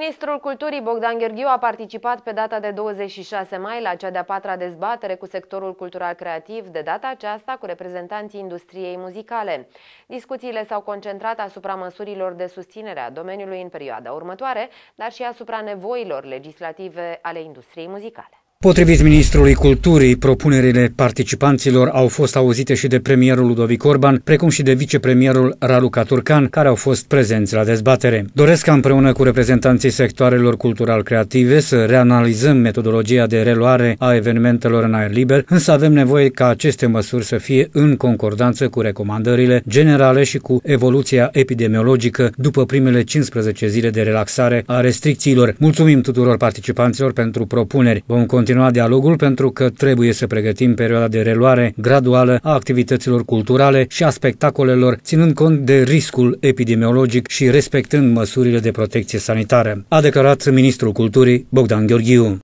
Ministrul Culturii Bogdan Gheorghiu a participat pe data de 26 mai la cea de-a patra dezbatere cu sectorul cultural creativ, de data aceasta cu reprezentanții industriei muzicale. Discuțiile s-au concentrat asupra măsurilor de susținere a domeniului în perioada următoare, dar și asupra nevoilor legislative ale industriei muzicale. Potrivit ministrului culturii, propunerile participanților au fost auzite și de premierul Ludovic Orban, precum și de vicepremierul Raluca Turcan, care au fost prezenți la dezbatere. Doresc ca împreună cu reprezentanții sectoarelor cultural-creative să reanalizăm metodologia de reluare a evenimentelor în aer liber, însă avem nevoie ca aceste măsuri să fie în concordanță cu recomandările generale și cu evoluția epidemiologică după primele 15 zile de relaxare a restricțiilor. Mulțumim tuturor participanților pentru propuneri. Vom continua continua dialogul pentru că trebuie să pregătim perioada de reluare graduală a activităților culturale și a spectacolelor, ținând cont de riscul epidemiologic și respectând măsurile de protecție sanitară, a declarat ministrul culturii Bogdan Gheorghiu.